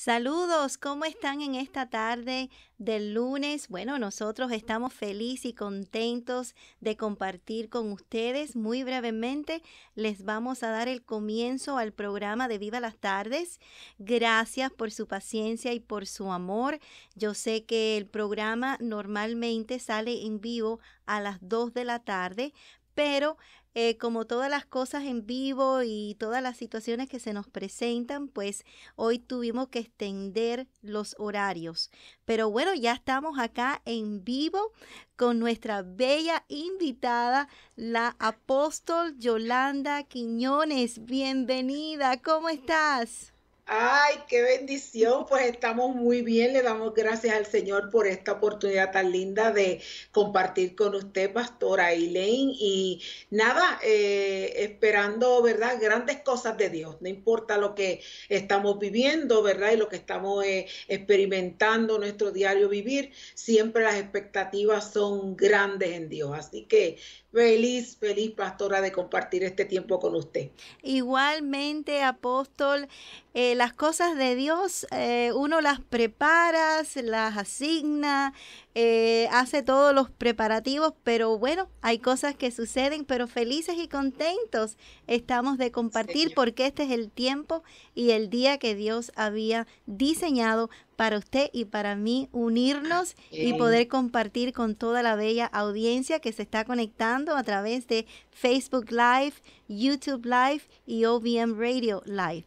Saludos, ¿cómo están en esta tarde del lunes? Bueno, nosotros estamos felices y contentos de compartir con ustedes. Muy brevemente les vamos a dar el comienzo al programa de Viva las Tardes. Gracias por su paciencia y por su amor. Yo sé que el programa normalmente sale en vivo a las 2 de la tarde, pero eh, como todas las cosas en vivo y todas las situaciones que se nos presentan, pues hoy tuvimos que extender los horarios. Pero bueno, ya estamos acá en vivo con nuestra bella invitada, la apóstol Yolanda Quiñones. Bienvenida, ¿cómo estás? Ay, qué bendición. Pues estamos muy bien. Le damos gracias al Señor por esta oportunidad tan linda de compartir con usted, Pastora Eileen. Y nada, eh, esperando, ¿verdad? Grandes cosas de Dios. No importa lo que estamos viviendo, ¿verdad? Y lo que estamos eh, experimentando, nuestro diario vivir, siempre las expectativas son grandes en Dios. Así que feliz, feliz, Pastora, de compartir este tiempo con usted. Igualmente, apóstol. Eh, las cosas de Dios eh, uno las prepara, se las asigna, eh, hace todos los preparativos, pero bueno, hay cosas que suceden, pero felices y contentos estamos de compartir porque este es el tiempo y el día que Dios había diseñado para usted y para mí unirnos y poder compartir con toda la bella audiencia que se está conectando a través de Facebook Live, YouTube Live y OBM Radio Live.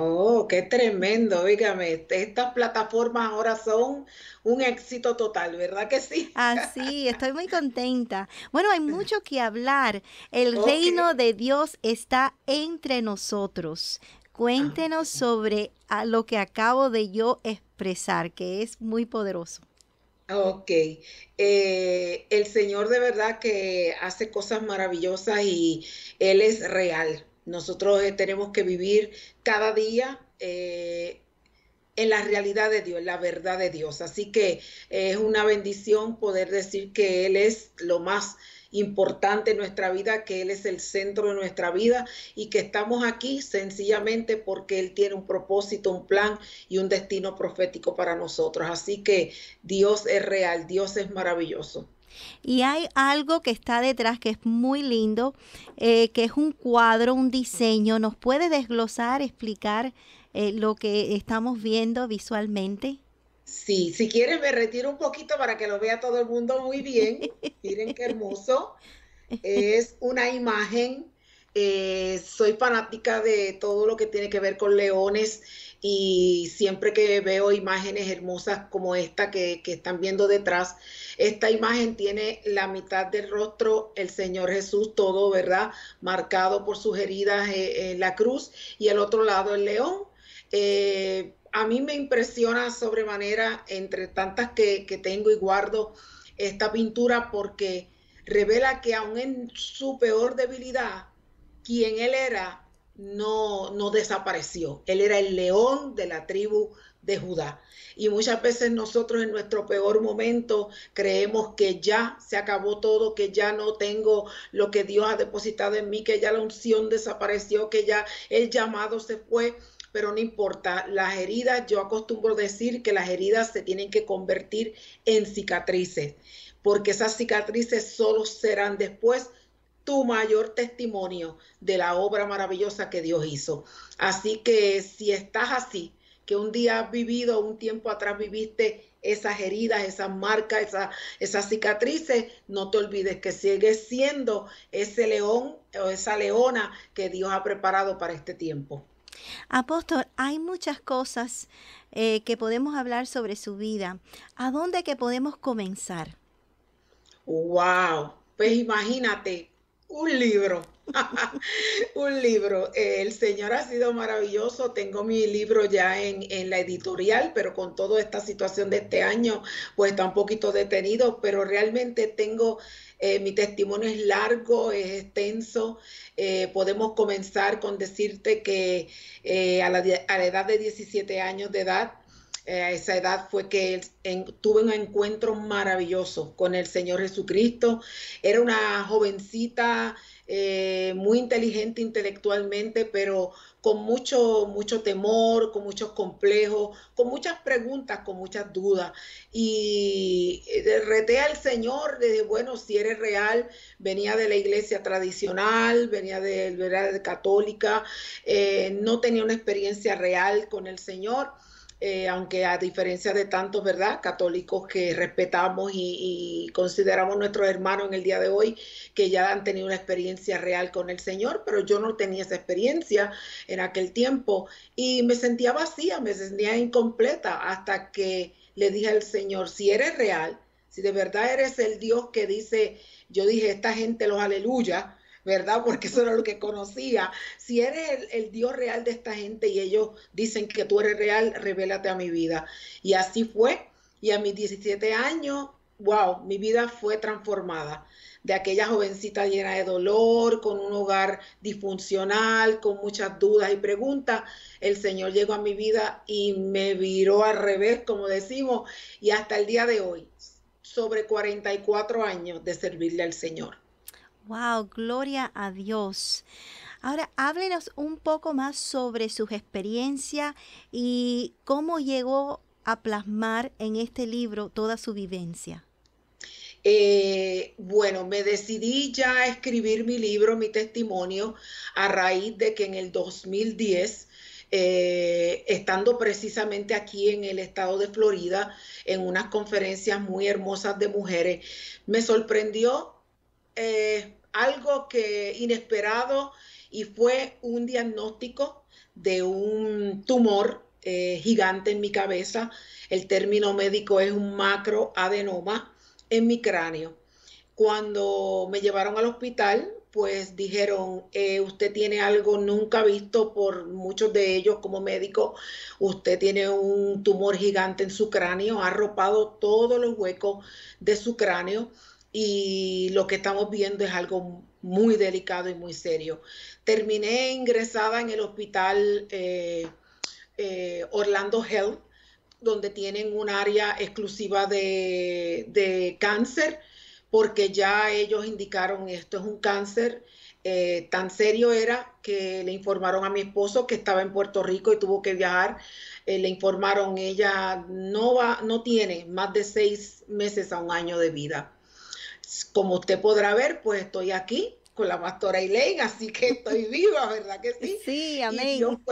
Oh, qué tremendo, oígame, este, estas plataformas ahora son un éxito total, ¿verdad que sí? Así, estoy muy contenta. Bueno, hay mucho que hablar. El reino de Dios está entre nosotros. Cuéntenos ah. sobre ah, lo que acabo de yo expresar, que es muy poderoso. Ok, eh, el Señor de verdad que hace cosas maravillosas y Él es real. Nosotros eh, tenemos que vivir cada día eh, en la realidad de Dios, en la verdad de Dios. Así que eh, es una bendición poder decir que Él es lo más importante en nuestra vida, que Él es el centro de nuestra vida y que estamos aquí sencillamente porque Él tiene un propósito, un plan y un destino profético para nosotros. Así que Dios es real, Dios es maravilloso. Y hay algo que está detrás que es muy lindo, eh, que es un cuadro, un diseño. ¿Nos puede desglosar, explicar eh, lo que estamos viendo visualmente? Sí, si quieres me retiro un poquito para que lo vea todo el mundo muy bien. Miren qué hermoso. Es una imagen. Eh, soy fanática de todo lo que tiene que ver con leones y siempre que veo imágenes hermosas como esta que, están viendo detrás, esta imagen tiene la mitad del rostro el Señor Jesús, todo, ¿verdad? Marcado por sus heridas eh, en la cruz y el otro lado el león. Eh, a mí me impresiona sobremanera, entre tantas que, que tengo y guardo, esta pintura porque revela que aún en su peor debilidad, quien él era no, no desapareció. Él era el león de la tribu de Judá. Y muchas veces nosotros en nuestro peor momento creemos que ya se acabó todo, que ya no tengo lo que Dios ha depositado en mí, que ya la unción desapareció, que ya el llamado se fue. Pero no importa, las heridas, yo acostumbro decir que las heridas se tienen que convertir en cicatrices, porque esas cicatrices solo serán después tu mayor testimonio de la obra maravillosa que Dios hizo. Así que si estás así, que un día has vivido, un tiempo atrás viviste esas heridas, esas marcas, esas, cicatrices, no te olvides que sigues siendo ese león o esa leona que Dios ha preparado para este tiempo. Apóstol, hay muchas cosas eh, que podemos hablar sobre su vida. ¿A dónde que podemos comenzar? ¡Wow! Pues imagínate, un libro, un libro. El Señor ha sido maravilloso. Tengo mi libro ya en, la editorial, pero con toda esta situación de este año, pues está un poquito detenido, pero realmente tengo, eh, mi testimonio es largo, es extenso. Eh, podemos comenzar con decirte que eh, a, la, a la edad de 17 años de edad, eh, a esa edad fue que él tuve un encuentro maravilloso con el Señor Jesucristo. Era una jovencita eh, muy inteligente intelectualmente, pero con mucho, mucho temor, con muchos complejos, con muchas preguntas, con muchas dudas. Y eh, reté al Señor, desde bueno, si eres real, venía de la iglesia tradicional, venía de, la verdad católica, no tenía una experiencia real con el Señor. Eh, aunque a diferencia de tantos, ¿verdad?, católicos que respetamos y, y, consideramos nuestros hermanos en el día de hoy, que ya han tenido una experiencia real con el Señor, pero yo no tenía esa experiencia en aquel tiempo y me sentía vacía, me sentía incompleta hasta que le dije al Señor, si eres real, si de verdad eres el Dios que dice, yo dije, esta gente los aleluya, ¿verdad? Porque eso era lo que conocía. Si eres el, Dios real de esta gente y ellos dicen que tú eres real, revélate a mi vida. Y así fue. Y a mis 17 años, wow, mi vida fue transformada. De aquella jovencita llena de dolor, con un hogar disfuncional, con muchas dudas y preguntas, el Señor llegó a mi vida y me viró al revés, como decimos, y hasta el día de hoy, sobre 44 años de servirle al Señor. Wow, gloria a Dios. Ahora háblenos un poco más sobre sus experiencias y cómo llegó a plasmar en este libro toda su vivencia. Eh, bueno, me decidí ya a escribir mi libro, mi testimonio, a raíz de que en el 2010, eh, estando precisamente aquí en el estado de Florida, en unas conferencias muy hermosas de mujeres, me sorprendió eh, algo que inesperado y fue un diagnóstico de un tumor eh, gigante en mi cabeza. El término médico es un macroadenoma en mi cráneo. Cuando me llevaron al hospital, pues dijeron, eh, usted tiene algo nunca visto por muchos de ellos como médico, usted tiene un tumor gigante en su cráneo, ha arropado todos los huecos de su cráneo y lo que estamos viendo es algo muy delicado y muy serio. Terminé ingresada en el hospital eh, eh, Orlando Health, donde tienen un área exclusiva de, cáncer, porque ya ellos indicaron esto es un cáncer. Eh, tan serio era que le informaron a mi esposo que estaba en Puerto Rico y tuvo que viajar. le informaron, ella no, va, no tiene más de seis meses a un año de vida como usted podrá ver, pues estoy aquí con la pastora Elaine, así que estoy viva, ¿verdad que sí? Sí, amén.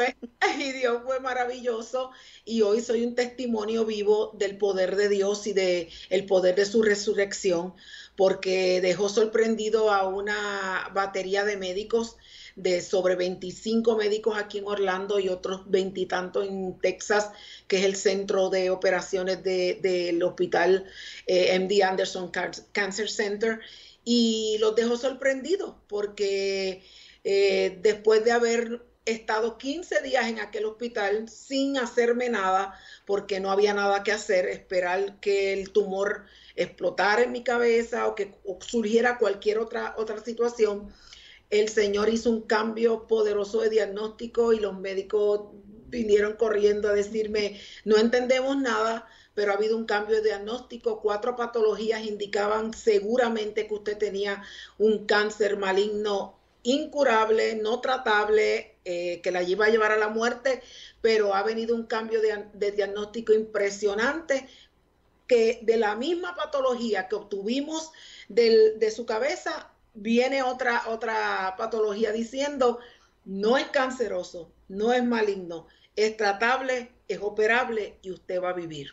Y Dios, fue, maravilloso y hoy soy un testimonio vivo del poder de Dios y de poder de su resurrección, porque dejó sorprendido a una batería de médicos de sobre 25 médicos aquí en Orlando y otros veintitantos en Texas, que es el centro de operaciones del hospital eh, MD Anderson Cancer Center. Y los dejó sorprendidos porque eh, después de haber estado 15 días en aquel hospital sin hacerme nada porque no había nada que hacer, esperar que el tumor explotara en mi cabeza o que surgiera cualquier otra, otra situación. El Señor hizo un cambio poderoso de diagnóstico y los médicos vinieron corriendo a decirme, no entendemos nada, pero ha habido un cambio de diagnóstico. Cuatro patologías indicaban seguramente que usted tenía un cáncer maligno incurable, no tratable, eh, que la iba a llevar a la muerte, pero ha venido un cambio de, diagnóstico impresionante que de la misma patología que obtuvimos de su cabeza, viene otra, otra patología diciendo no es canceroso, no es maligno, es tratable, es operable y usted va a vivir.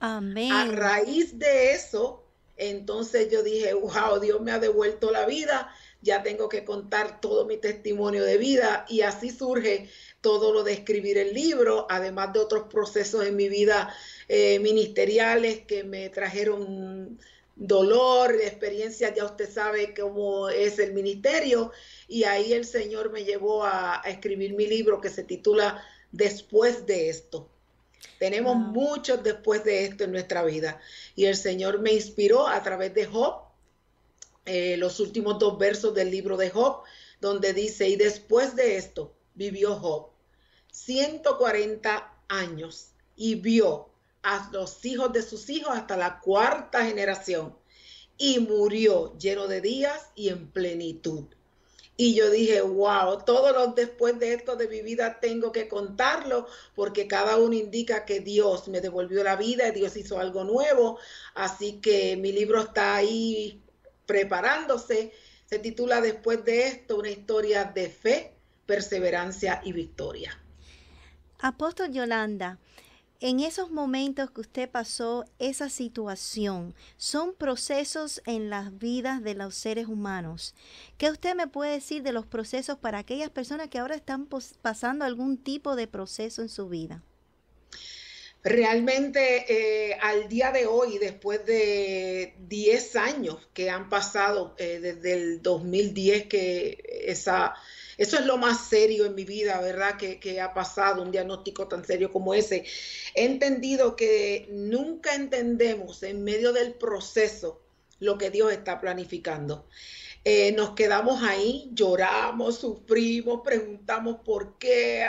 Amén. A raíz de eso, entonces yo dije, wow, Dios me ha devuelto la vida, ya tengo que contar todo mi testimonio de vida y así surge todo lo de escribir el libro, además de otros procesos en mi vida eh, ministeriales que me trajeron dolor, experiencia, ya usted sabe cómo es el ministerio, y ahí el Señor me llevó a, escribir mi libro que se titula Después de esto. Tenemos muchos después de esto en nuestra vida, y el Señor me inspiró a través de Job, eh, los últimos dos versos del libro de Job, donde dice, y después de esto vivió Job 140 años y vio a los hijos de sus hijos hasta la cuarta generación. Y murió lleno de días y en plenitud. Y yo dije, wow, todos los después de esto de mi vida tengo que contarlo porque cada uno indica que Dios me devolvió la vida y Dios hizo algo nuevo. Así que mi libro está ahí preparándose. Se titula Después de esto, una historia de fe, perseverancia y victoria. Apóstol Yolanda, en esos momentos que usted pasó, esa situación, son procesos en las vidas de los seres humanos. ¿Qué usted me puede decir de los procesos para aquellas personas que ahora están pasando algún tipo de proceso en su vida? Realmente eh, al día de hoy, después de 10 años que han pasado eh, desde el 2010 que esa, eso es lo más serio en mi vida, ¿verdad? Que, ha pasado un diagnóstico tan serio como ese. He entendido que nunca entendemos en medio del proceso lo que Dios está planificando. Eh, nos quedamos ahí, lloramos, sufrimos, preguntamos por qué,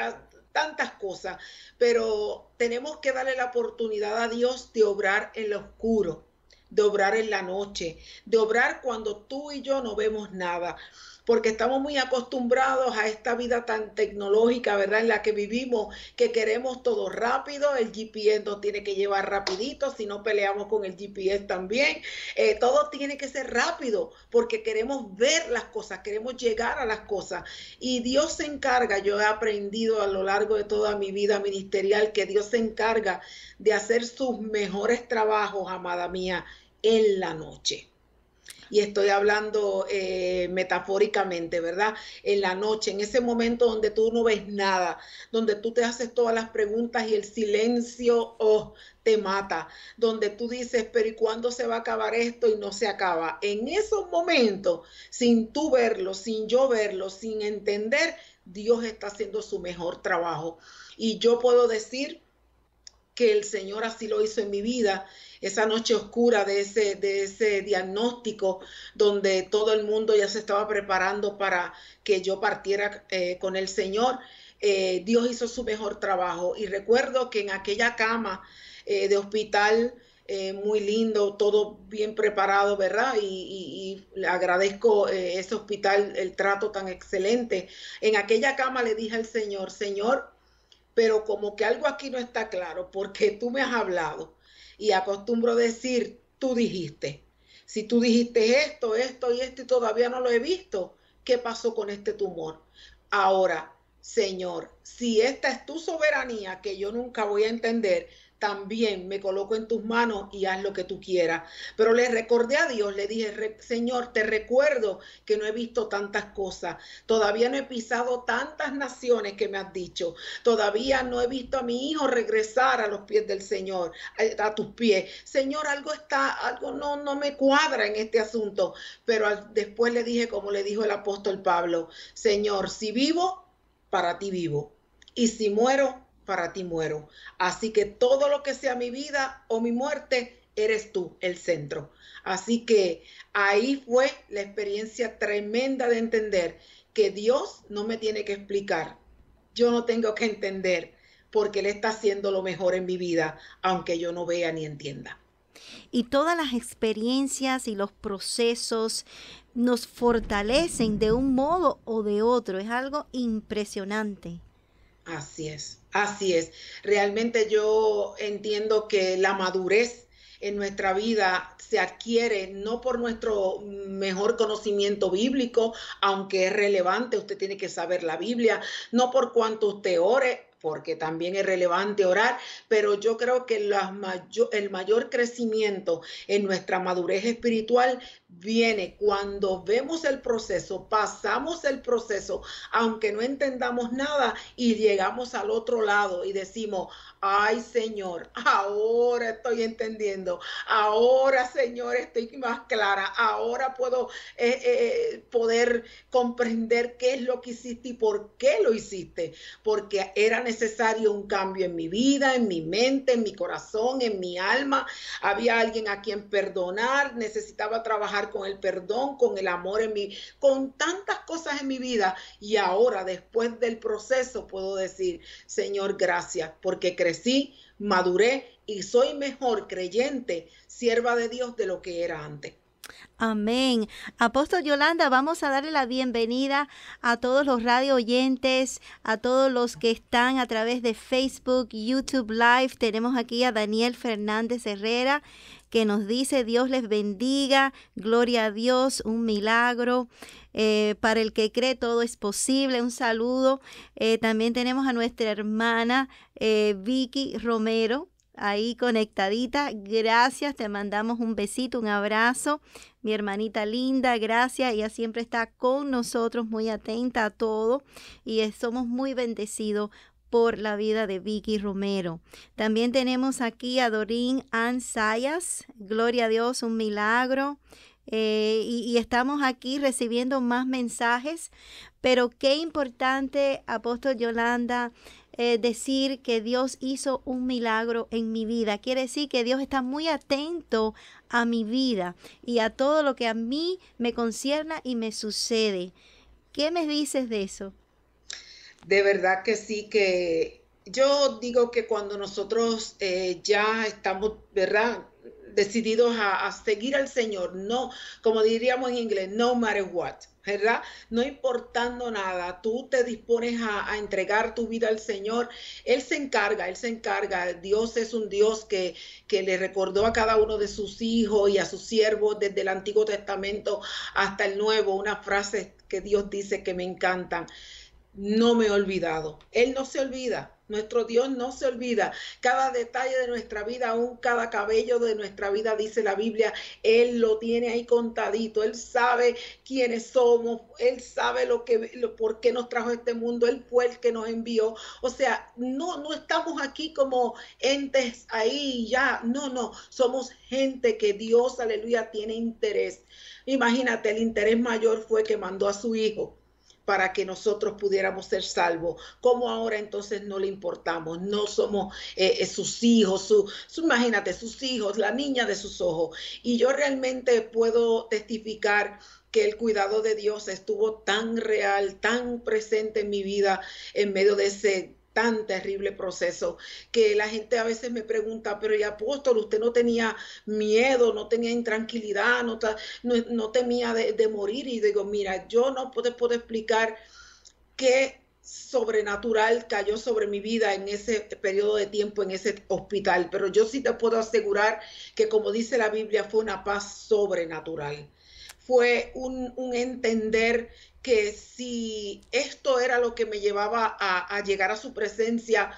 tantas cosas, pero tenemos que darle la oportunidad a Dios de obrar en lo oscuro, de obrar en la noche, de obrar cuando tú y yo no vemos nada porque estamos muy acostumbrados a esta vida tan tecnológica, ¿verdad? En la que vivimos, que queremos todo rápido, el GPS nos tiene que llevar rapidito, si no peleamos con el GPS también, eh, todo tiene que ser rápido, porque queremos ver las cosas, queremos llegar a las cosas. Y Dios se encarga, yo he aprendido a lo largo de toda mi vida ministerial, que Dios se encarga de hacer sus mejores trabajos, amada mía, en la noche y estoy hablando eh, metafóricamente, ¿verdad? En la noche, en ese momento donde tú no ves nada, donde tú te haces todas las preguntas y el silencio oh, te mata, donde tú dices, pero ¿y cuándo se va a acabar esto? Y no se acaba. En esos momentos, sin tú verlo, sin yo verlo, sin entender, Dios está haciendo su mejor trabajo. Y yo puedo decir que el Señor así lo hizo en mi vida esa noche oscura de ese, de ese diagnóstico donde todo el mundo ya se estaba preparando para que yo partiera eh, con el Señor. Eh, Dios hizo su mejor trabajo y recuerdo que en aquella cama eh, de hospital muy lindo, todo bien preparado, ¿verdad? Y, le agradezco ese hospital, el trato tan excelente. En aquella cama le dije al Señor, Señor, pero como que algo aquí no está claro, porque tú me has hablado y acostumbro decir, tú dijiste. Si tú dijiste esto, esto y esto y todavía no lo he visto, ¿qué pasó con este tumor? Ahora, Señor, si esta es tu soberanía que yo nunca voy a entender, también me coloco en tus manos y haz lo que tú quieras. Pero le recordé a Dios, le dije, Señor, te recuerdo que no he visto tantas cosas, todavía no he pisado tantas naciones que me has dicho, todavía no he visto a mi hijo regresar a los pies del Señor, a, tus pies. Señor, algo está, algo no, no me cuadra en este asunto, pero después le dije, como le dijo el apóstol Pablo, Señor, si vivo, para ti vivo. Y si muero, para ti muero. Así que todo lo que sea mi vida o mi muerte, eres tú el centro. Así que ahí fue la experiencia tremenda de entender que Dios no me tiene que explicar. Yo no tengo que entender porque Él está haciendo lo mejor en mi vida, aunque yo no vea ni entienda. Y todas las experiencias y los procesos nos fortalecen de un modo o de otro. Es algo impresionante. Así es, así es. Realmente yo entiendo que la madurez en nuestra vida se adquiere no por nuestro mejor conocimiento bíblico, aunque es relevante, usted tiene que saber la Biblia, no por cuanto usted ore, porque también es relevante orar, pero yo creo que mayor, el mayor crecimiento en nuestra madurez espiritual viene cuando vemos el proceso, pasamos el proceso, aunque no entendamos nada y llegamos al otro lado y decimos, ay Señor, ahora estoy entendiendo, ahora Señor estoy más clara, ahora puedo eh, eh, eh, poder comprender qué es lo que hiciste y por qué lo hiciste, porque era necesario un cambio en mi vida, en mi mente, en mi corazón, en mi alma, había alguien a quien perdonar, necesitaba trabajar con el perdón, con el amor en mí, con tantas cosas en mi vida. Y ahora, después del proceso, puedo decir, Señor, gracias, porque crecí, maduré y soy mejor creyente, sierva de Dios de lo que era antes. Amén. Apóstol Yolanda, vamos a darle la bienvenida a todos los radio oyentes, a todos los que están a través de Facebook, YouTube Live. Tenemos aquí a Daniel Fernández Herrera que nos dice Dios les bendiga, gloria a Dios, un milagro. Eh, para el que cree todo es posible, un saludo. Eh, también tenemos a nuestra hermana eh, Vicky Romero ahí conectadita. Gracias, te mandamos un besito, un abrazo. Mi hermanita linda, gracias. Ella siempre está con nosotros, muy atenta a todo y somos muy bendecidos por la vida de Vicky Romero. También tenemos aquí a Dorín Ansayas. Gloria a Dios, un milagro. Eh, y, y, estamos aquí recibiendo más mensajes, pero qué importante, apóstol Yolanda, eh, decir que Dios hizo un milagro en mi vida. Quiere decir que Dios está muy atento a mi vida y a todo lo que a mí me concierna y me sucede. ¿Qué me dices de eso? De verdad que sí, que yo digo que cuando nosotros eh, ya estamos, ¿verdad? decididos a, seguir al Señor, no, como diríamos en inglés, no matter what, ¿verdad? No importando nada, tú te dispones a, entregar tu vida al Señor, Él se encarga, Él se encarga, Dios es un Dios que, que le recordó a cada uno de sus hijos y a sus siervos desde el Antiguo Testamento hasta el Nuevo, una frase que Dios dice que me encantan, no me he olvidado, Él no se olvida, nuestro Dios no se olvida. Cada detalle de nuestra vida, aún cada cabello de nuestra vida, dice la Biblia, Él lo tiene ahí contadito. Él sabe quiénes somos. Él sabe lo que, por qué nos trajo este mundo. Él fue el que nos envió. O sea, no, no estamos aquí como entes ahí ya. No, no. Somos gente que Dios, aleluya, tiene interés. Imagínate, el interés mayor fue que mandó a su hijo para que nosotros pudiéramos ser salvos. como ahora entonces no le importamos? No somos eh, eh, sus hijos, su, imagínate, sus hijos, la niña de sus ojos. Y yo realmente puedo testificar que el cuidado de Dios estuvo tan real, tan presente en mi vida en medio de ese tan terrible proceso que la gente a veces me pregunta, pero y apóstol, usted no tenía miedo, no tenía intranquilidad, no, no, temía de, morir. Y digo, mira, yo no puedo puedo explicar qué sobrenatural cayó sobre mi vida en ese periodo de tiempo en ese hospital, pero yo sí te puedo asegurar que como dice la Biblia fue una paz sobrenatural fue un, entender que si esto era lo que me llevaba a, llegar a su presencia,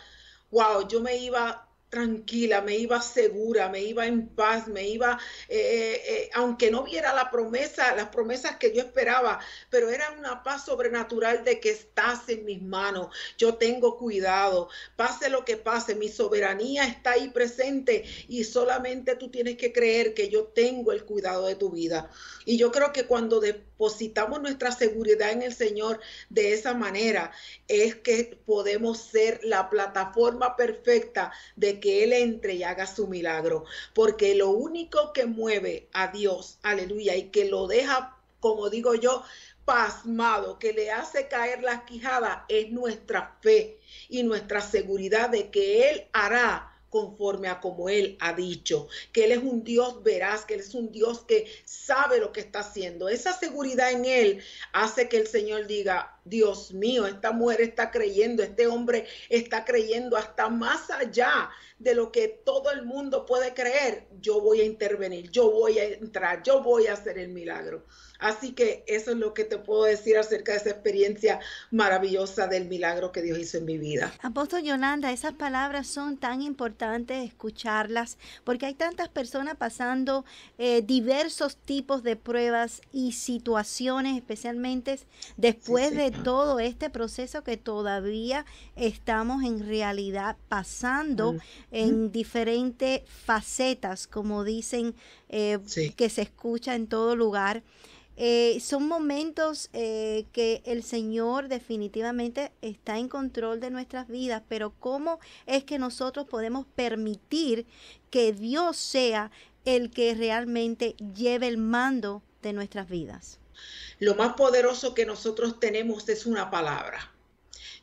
wow, yo me iba tranquila, me iba segura, me iba en paz, me iba, eh, eh, eh, aunque no viera la promesa, las promesas que yo esperaba, pero era una paz sobrenatural de que estás en mis manos, yo tengo cuidado, pase lo que pase, mi soberanía está ahí presente y solamente tú tienes que creer que yo tengo el cuidado de tu vida. Y yo creo que cuando depositamos nuestra seguridad en el Señor de esa manera, es que podemos ser la plataforma perfecta de que Él entre y haga su milagro, porque lo único que mueve a Dios, aleluya, y que lo deja, como digo yo, pasmado, que le hace caer las quijadas, es nuestra fe y nuestra seguridad de que Él hará conforme a como Él ha dicho, que Él es un Dios veraz, que Él es un Dios que sabe lo que está haciendo. Esa seguridad en Él hace que el Señor diga, Dios mío, esta mujer está creyendo, este hombre está creyendo hasta más allá de lo que todo el mundo puede creer. Yo voy a intervenir, yo voy a entrar, yo voy a hacer el milagro. Así que eso es lo que te puedo decir acerca de esa experiencia maravillosa del milagro que Dios hizo en mi vida. Apóstol Yolanda, esas palabras son tan importantes escucharlas porque hay tantas personas pasando eh, diversos tipos de pruebas y situaciones, especialmente después de todo este proceso que todavía estamos en realidad pasando en diferentes facetas, como dicen, eh, que se escucha en todo lugar. Eh, son momentos eh, que el Señor definitivamente está en control de nuestras vidas, pero ¿cómo es que nosotros podemos permitir que Dios sea el que realmente lleve el mando de nuestras vidas? Lo más poderoso que nosotros tenemos es una palabra.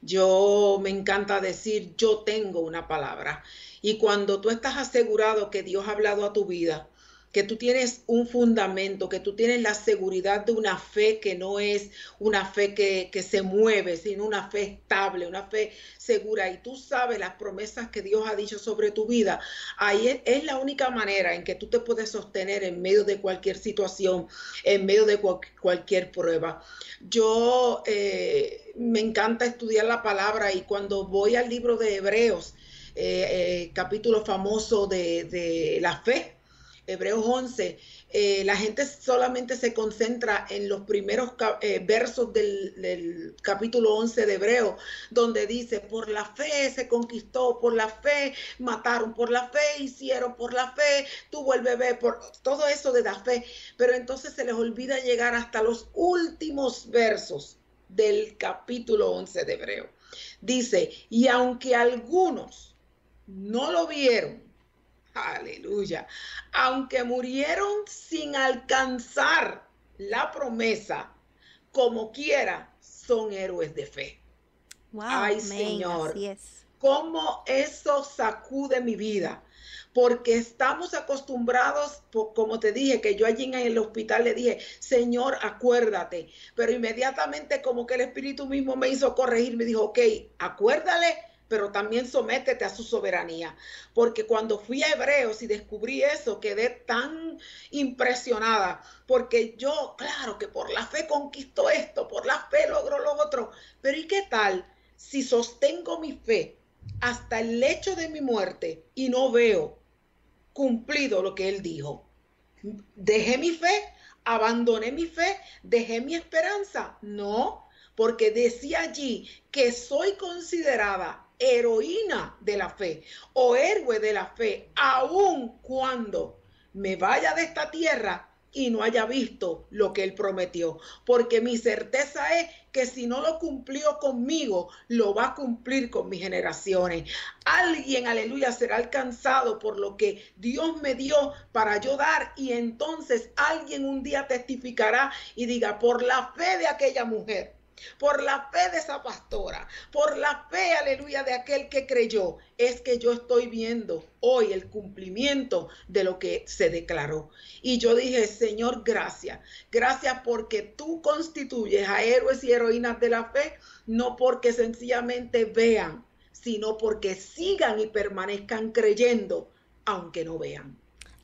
Yo me encanta decir, yo tengo una palabra. Y cuando tú estás asegurado que Dios ha hablado a tu vida, que tú tienes un fundamento, que tú tienes la seguridad de una fe que no es una fe que, se mueve, sino una fe estable, una fe segura, y tú sabes las promesas que Dios ha dicho sobre tu vida, ahí es, la única manera en que tú te puedes sostener en medio de cualquier situación, en medio de cualquier prueba. Yo eh, me encanta estudiar la palabra y cuando voy al libro de Hebreos, eh, eh, capítulo famoso de, de la fe, Hebreos 11, eh, la gente solamente se concentra en los primeros eh, versos del, capítulo 11 de Hebreo, donde dice, por la fe se conquistó, por la fe mataron, por la fe hicieron, por la fe tuvo el bebé, por todo eso de la fe. Pero entonces se les olvida llegar hasta los últimos versos del capítulo 11 de Hebreo. Dice, y aunque algunos no lo vieron, aleluya, aunque murieron sin alcanzar la promesa, como quiera, son héroes de fe. Ay, Señor, cómo eso sacude mi vida porque estamos acostumbrados, como te dije, que yo allí en el hospital le dije, Señor, acuérdate, pero inmediatamente como que el Espíritu mismo me hizo corregir, me dijo, ok, acuérdale pero también sométete a su soberanía. Porque cuando fui a Hebreos y descubrí eso, quedé tan impresionada, porque yo, claro, que por la fe conquisto esto, por la fe logro lo otro, pero ¿y qué tal si sostengo mi fe hasta el lecho de mi muerte y no veo cumplido lo que él dijo? Dejé mi fe, abandoné mi fe, dejé mi esperanza. No, porque decía allí que soy considerada heroína de la fe o héroe de la fe, aun cuando me vaya de esta tierra y no haya visto lo que él prometió. Porque mi certeza es que si no lo cumplió conmigo, lo va a cumplir con mis generaciones. Alguien, aleluya, será alcanzado por lo que Dios me dio para yo dar. Y entonces alguien un día testificará y diga, por la fe de aquella mujer por la fe de esa pastora, por la fe, aleluya, de aquel que creyó, es que yo estoy viendo hoy el cumplimiento de lo que se declaró. Y yo dije, Señor, gracias. Gracias porque tú constituyes a héroes y heroínas de la fe, no porque sencillamente vean, sino porque sigan y permanezcan creyendo, aunque no vean.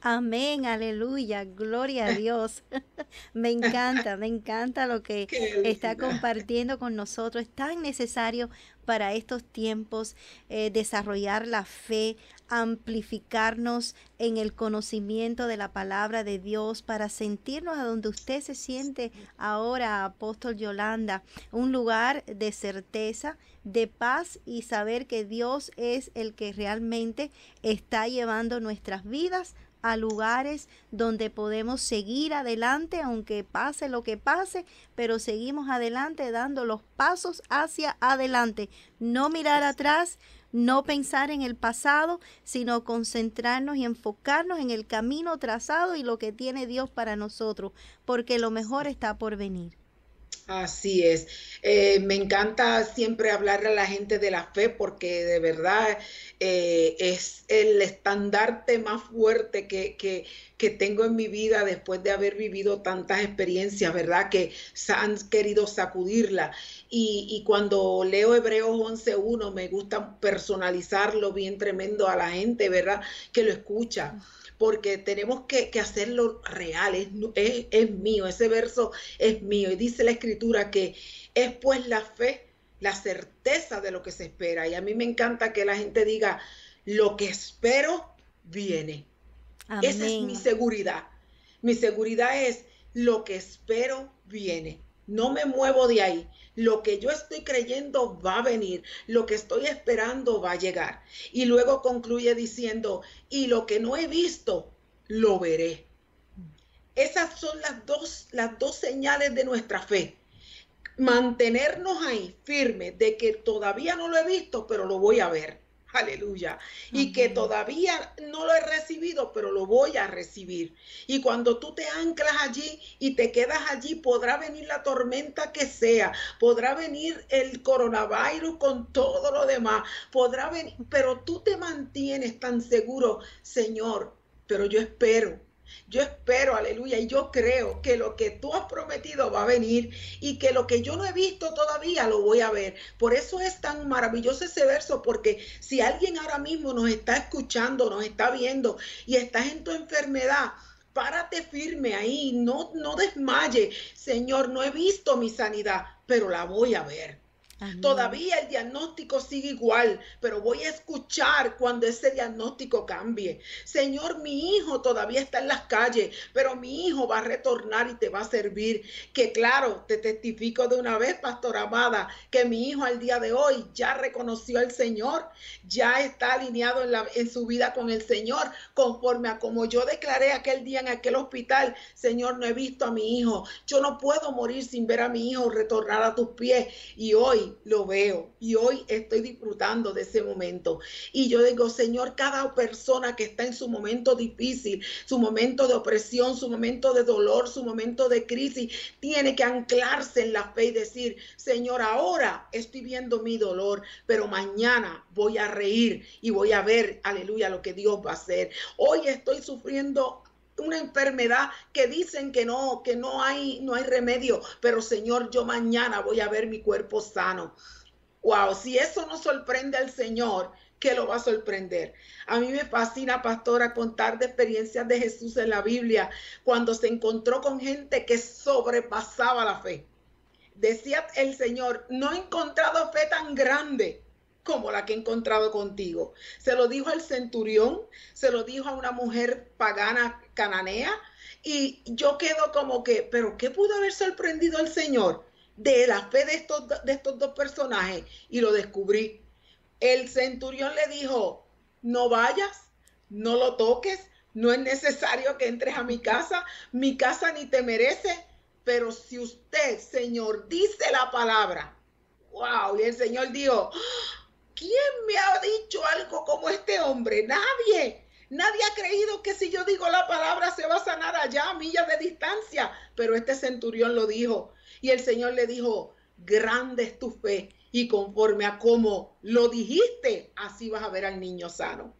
Amén, aleluya, gloria a Dios. me encanta, me encanta lo que está compartiendo con nosotros. Es tan necesario para estos tiempos eh, desarrollar la fe, amplificarnos en el conocimiento de la palabra de Dios para sentirnos a donde usted se siente ahora, apóstol Yolanda, un lugar de certeza, de paz y saber que Dios es el que realmente está llevando nuestras vidas a lugares donde podemos seguir adelante, aunque pase lo que pase, pero seguimos adelante dando los pasos hacia adelante. No mirar atrás, no pensar en el pasado, sino concentrarnos y enfocarnos en el camino trazado y lo que tiene Dios para nosotros, porque lo mejor está por venir. Así es. Eh, me encanta siempre hablar a la gente de la fe porque de verdad eh, es el estandarte más fuerte que, tengo en mi vida después de haber vivido tantas experiencias, ¿verdad? Que han querido sacudirla. Y, cuando leo Hebreos 11.1 me gusta personalizarlo bien tremendo a la gente, ¿verdad? Que lo escucha porque tenemos que, hacerlo real, es, mío, ese verso es mío. Y dice la escritura que es pues la fe, la certeza de lo que se espera. Y a mí me encanta que la gente diga, lo que espero viene. Esa es mi seguridad. Mi seguridad es, lo que espero viene. No me muevo de ahí. Lo que yo estoy creyendo va a venir. Lo que estoy esperando va a llegar. Y luego concluye diciendo, y lo que no he visto, lo veré. Esas son las dos, las dos señales de nuestra fe. Mantenernos ahí firmes de que todavía no lo he visto, pero lo voy a ver aleluya, y que todavía no lo he recibido, pero lo voy a recibir. Y cuando tú te anclas allí y te quedas allí, podrá venir la tormenta que sea, podrá venir el coronavirus con todo lo demás, podrá venir, pero tú te mantienes tan seguro, Señor, pero yo espero yo espero, aleluya, y yo creo que lo que tú has prometido va a venir y que lo que yo no he visto todavía lo voy a ver. Por eso es tan maravilloso ese verso, porque si alguien ahora mismo nos está escuchando, nos está viendo y estás en tu enfermedad, párate firme ahí, no, no desmaye. Señor, no he visto mi sanidad, pero la voy a ver Todavía el diagnóstico sigue igual, pero voy a escuchar cuando ese diagnóstico cambie. Señor, mi hijo todavía está en las calles, pero mi hijo va a retornar y te va a servir. Que claro, te testifico de una vez, pastor amada, que mi hijo al día de hoy ya reconoció al Señor, ya está alineado en, en su vida con el Señor, conforme a como yo declaré aquel día en aquel hospital, Señor, no he visto a mi hijo. Yo no puedo morir sin ver a mi hijo retornar a tus pies. Y hoy lo veo y hoy estoy disfrutando de ese momento. Y yo digo, Señor, cada persona que está en su momento difícil, su momento de opresión, su momento de dolor, su momento de crisis, tiene que anclarse en la fe y decir, Señor, ahora estoy viendo mi dolor, pero mañana voy a reír y voy a ver, aleluya, lo que Dios va a hacer. Hoy estoy sufriendo una enfermedad que dicen que no, que no hay, no hay remedio, pero Señor, yo mañana voy a ver mi cuerpo sano. Wow, si eso no sorprende al Señor, ¿qué lo va a sorprender? A mí me fascina, pastora, contar de experiencias de Jesús en la Biblia, cuando se encontró con gente que sobrepasaba la fe. Decía el Señor, no he encontrado fe tan grande como la que he encontrado contigo. Se lo dijo al centurión, se lo dijo a una mujer pagana cananea, y yo quedo como que, pero ¿qué pudo haber sorprendido al Señor de la fe de estos, de estos dos personajes? Y lo descubrí. El centurión le dijo, no vayas, no lo toques, no es necesario que entres a mi casa, mi casa ni te merece, pero si usted, Señor, dice la palabra, wow, y el Señor dijo, ¿Quién me ha dicho algo como este hombre? Nadie. Nadie ha creído que si yo digo la palabra se va a sanar allá a millas de distancia. Pero este centurión lo dijo. Y el Señor le dijo, grande es tu fe. Y conforme a cómo lo dijiste, así vas a ver al niño sano.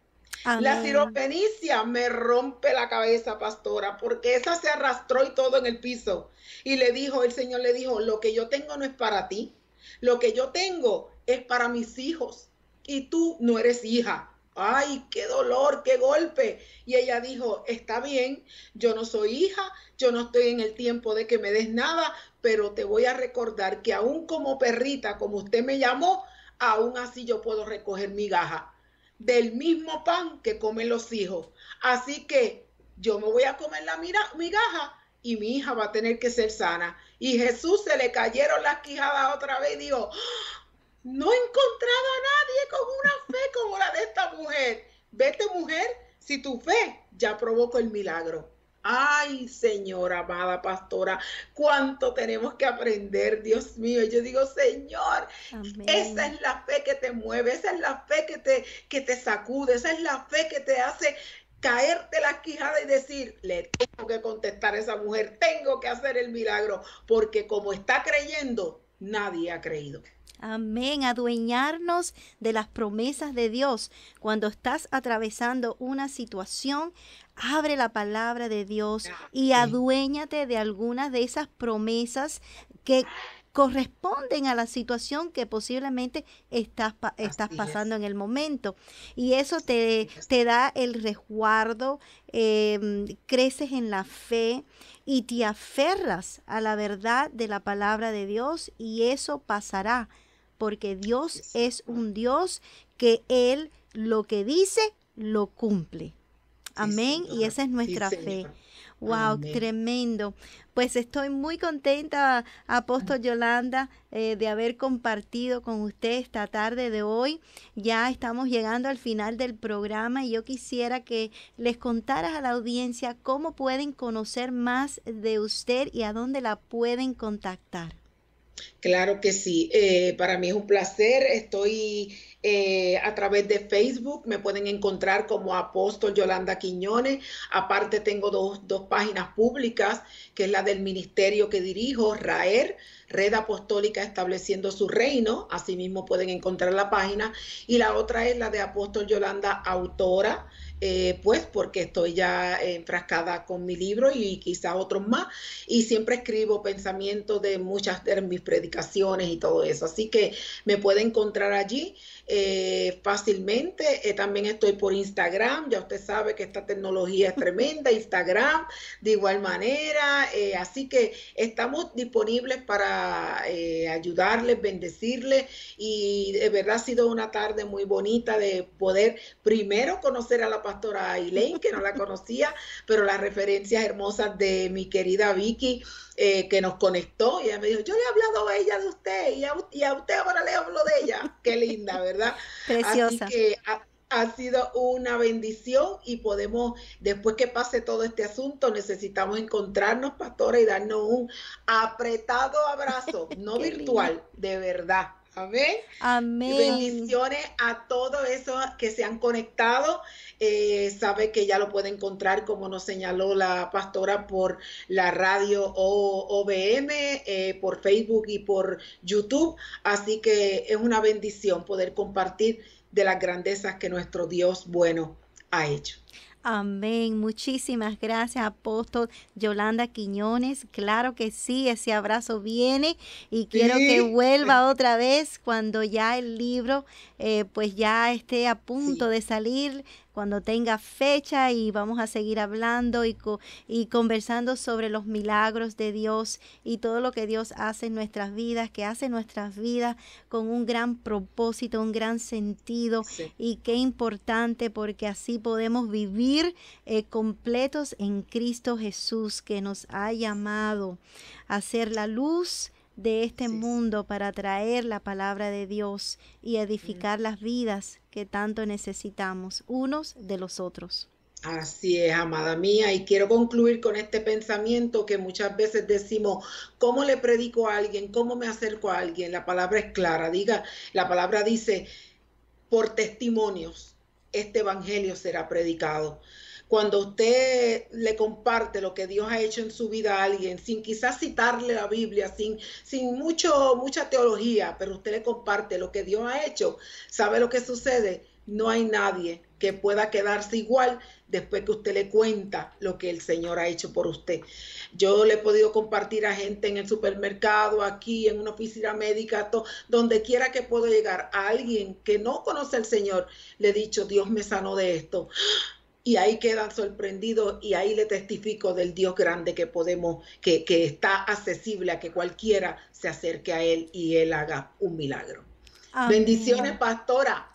La siropenicia me rompe la cabeza, pastora, porque esa se arrastró y todo en el piso. Y le dijo, el Señor le dijo, lo que yo tengo no es para ti. Lo que yo tengo es para mis hijos y tú no eres hija. Ay, qué dolor, qué golpe. Y ella dijo, está bien, yo no soy hija, yo no estoy en el tiempo de que me des nada, pero te voy a recordar que aún como perrita, como usted me llamó, aún así yo puedo recoger mi gaja, del mismo pan que comen los hijos. Así que yo me voy a comer la gaja, y mi hija va a tener que ser sana. Y Jesús se le cayeron las quijadas otra vez y dijo, no he encontrado a nadie con una fe como la de esta mujer. Vete mujer, si tu fe ya provocó el milagro. Ay, señora amada pastora, cuánto tenemos que aprender, Dios mío. Yo digo, Señor, esa es la fe que te mueve, esa es la fe que te, que te sacude, esa es la fe que te hace caerte las quijadas y decir, le tengo que contestar a esa mujer, tengo que hacer el milagro, porque como está creyendo, nadie ha creído. Amén, adueñarnos de las promesas de Dios. Cuando estás atravesando una situación, abre la palabra de Dios y aduéñate de algunas de esas promesas que corresponden a la situación que posiblemente estás, estás pasando en el momento. Y eso te, te da el resguardo, em, creces en la fe y te aferras a la verdad de la palabra de Dios y eso pasará porque Dios es un Dios que Él lo que dice, lo cumple. Amén. y esa es nuestra fe. Wow, tremendo. Pues estoy muy contenta, apóstol Yolanda, eh, de haber compartido con usted esta tarde de hoy. Ya estamos llegando al final del programa y yo quisiera que les contaras a la audiencia cómo pueden conocer más de usted y a dónde la pueden contactar. Claro que sí, eh, para mí es un placer. Estoy eh, a través de Facebook, me pueden encontrar como Apóstol Yolanda Quiñones. Aparte tengo dos, dos páginas públicas, que es la del ministerio que dirijo, RAER, Red Apostólica Estableciendo su Reino. Asimismo pueden encontrar la página. Y la otra es la de Apóstol Yolanda Autora eh, pues porque estoy ya eh, enfrascada con mi libro y quizá otros más, y siempre escribo pensamientos de muchas de mis predicaciones y todo eso, así que me puede encontrar allí. Eh, fácilmente. también estoy por Instagram, ya usted sabe que esta tecnología es tremenda, Instagram de igual manera. así que estamos disponibles para ayudarles, bendecirles y de verdad ha sido una tarde muy bonita de poder primero conocer a la pastora pastora Aileen, que no la conocía, pero las referencias hermosas de mi querida Vicky, eh, que nos conectó, y ella me dijo, yo le he hablado a ella de usted, y a, usted ahora le hablo de ella. Qué linda, ¿verdad? Preciosa. Así que, ha sido una bendición y podemos, después que pase todo este asunto, necesitamos encontrarnos, pastora, y darnos un apretado abrazo, no virtual, de verdad. Amén. Amén. Bendiciones a todos esos que se han conectado. Eh, sabe que ya lo puede encontrar, como nos señaló la pastora, por la radio o OBM, eh, por Facebook y por YouTube. Así que es una bendición poder compartir de las grandezas que nuestro Dios bueno ha hecho. Amén. Muchísimas gracias, apóstol Yolanda Quiñones. Claro que sí, ese abrazo viene y quiero que vuelva otra vez cuando ya el libro eh, pues ya esté a punto de salir cuando tenga fecha y vamos a seguir hablando y, y conversando sobre los milagros de Dios y todo lo que Dios hace en nuestras vidas, que hace nuestras vidas con un gran propósito, un gran sentido y qué importante porque así podemos vivir eh, completos en Cristo Jesús que nos ha llamado a ser la luz de este mundo para traer la palabra de Dios y edificar las vidas que tanto necesitamos unos de los otros. Así es, amada mía, y quiero concluir con este pensamiento que muchas veces decimos, ¿cómo le predico a alguien? ¿Cómo me acerco a alguien? La palabra es clara, diga, la palabra dice, por testimonios este evangelio será predicado. Cuando usted le comparte lo que Dios ha hecho en su vida a alguien, sin quizás citarle la Biblia, sin, sin mucho, mucha teología, pero usted le comparte lo que Dios ha hecho, ¿sabe lo que sucede? No hay nadie que pueda quedarse igual después que usted le cuenta lo que el Señor ha hecho por usted. Yo le he podido compartir a gente en el supermercado, aquí, en una oficina médica, donde quiera que puedo llegar a alguien que no conoce al Señor, le he dicho, Dios me sanó de esto y ahí quedan sorprendidos y ahí le testifico del Dios grande que podemos, que, está accesible a que cualquiera se acerque a Él y Él haga un milagro. Bendiciones, pastora.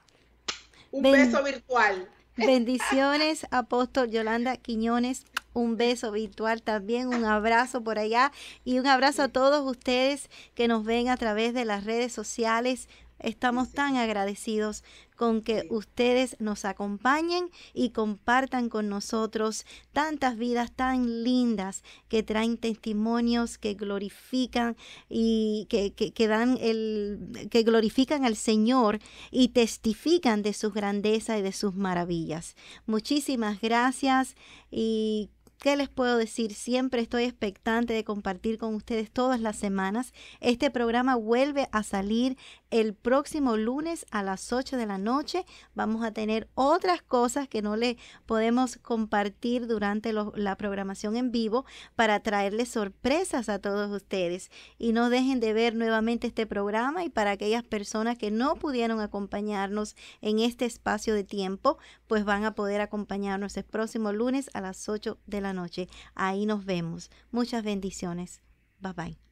Un beso virtual. Bendiciones, apóstol Yolanda Quiñones. Un beso virtual también, un abrazo por allá y un abrazo a todos ustedes que nos ven a través de las redes sociales. Estamos tan agradecidos con que ustedes nos acompañen y compartan con nosotros tantas vidas tan lindas que traen testimonios que glorifican y que, que, dan el que glorifican al Señor y testifican de su grandeza y de sus maravillas. Muchísimas gracias y ¿Qué les puedo decir? Siempre estoy expectante de compartir con ustedes todas las semanas. Este programa vuelve a salir el próximo lunes a las 8 de la noche. Vamos a tener otras cosas que no le podemos compartir durante la programación en vivo para traerles sorpresas a todos ustedes. Y no dejen de ver nuevamente este programa y para aquellas personas que no pudieron acompañarnos en este espacio de tiempo, pues van a poder acompañarnos el próximo lunes a las 8 de la noche. Ahí nos vemos. Muchas bendiciones. Bye bye.